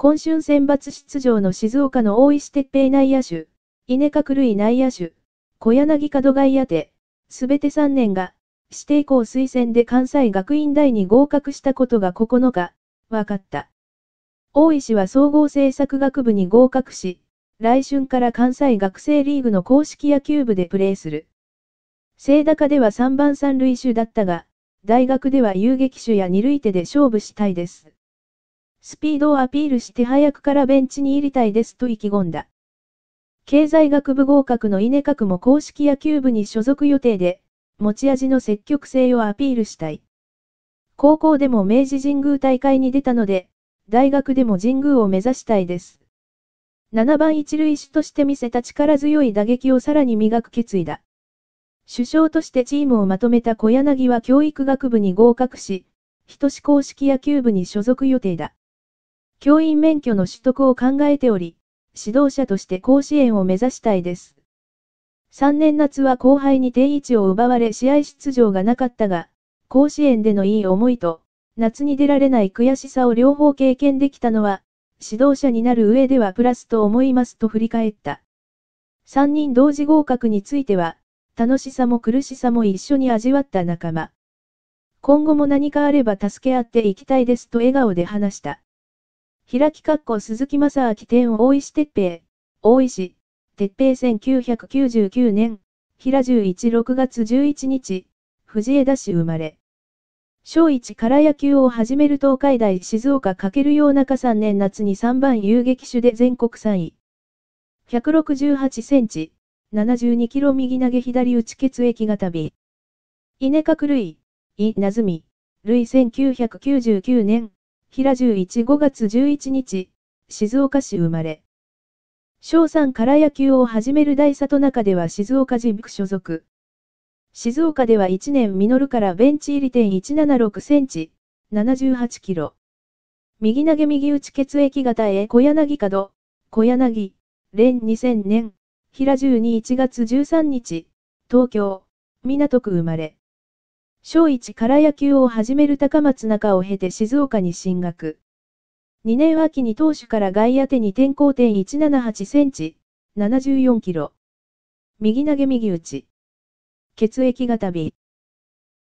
今春選抜出場の静岡の大石鉄平内野手、稲角類内野手、小柳角外野手、すべて3年が、指定校推薦で関西学院大に合格したことが9日、分かった。大石は総合政策学部に合格し、来春から関西学生リーグの公式野球部でプレーする。聖高では3番三塁手だったが、大学では遊撃手や二塁手で勝負したいです。スピードをアピールして早くからベンチに入りたいですと意気込んだ。経済学部合格の稲角も公式野球部に所属予定で、持ち味の積極性をアピールしたい。高校でも明治神宮大会に出たので、大学でも神宮を目指したいです。7番一塁手として見せた力強い打撃をさらに磨く決意だ。首相としてチームをまとめた小柳は教育学部に合格し、人し公式野球部に所属予定だ。教員免許の取得を考えており、指導者として甲子園を目指したいです。3年夏は後輩に定位置を奪われ試合出場がなかったが、甲子園でのいい思いと、夏に出られない悔しさを両方経験できたのは、指導者になる上ではプラスと思いますと振り返った。3人同時合格については、楽しさも苦しさも一緒に味わった仲間。今後も何かあれば助け合っていきたいですと笑顔で話した。開きっこ鈴木正明天大石鉄平、大石、鉄平1999年、平11 6月11日、藤枝市生まれ。小一から野球を始める東海大静岡けるうな中3年夏に3番遊撃手で全国3位。168センチ、72キロ右投げ左打ち血液型日。稲角類、稲なずみ、類1999年、平115月11日、静岡市生まれ。翔さんから野球を始める大里中では静岡ジビ所属。静岡では1年ミノルからベンチ入り点176センチ、78キロ。右投げ右打ち血液型 A 小柳角、小柳、連2000年、平121月13日、東京、港区生まれ。小一から野球を始める高松中を経て静岡に進学。2年秋に投手から外野手に転向点178センチ、74キロ。右投げ右打ち。血液型 B。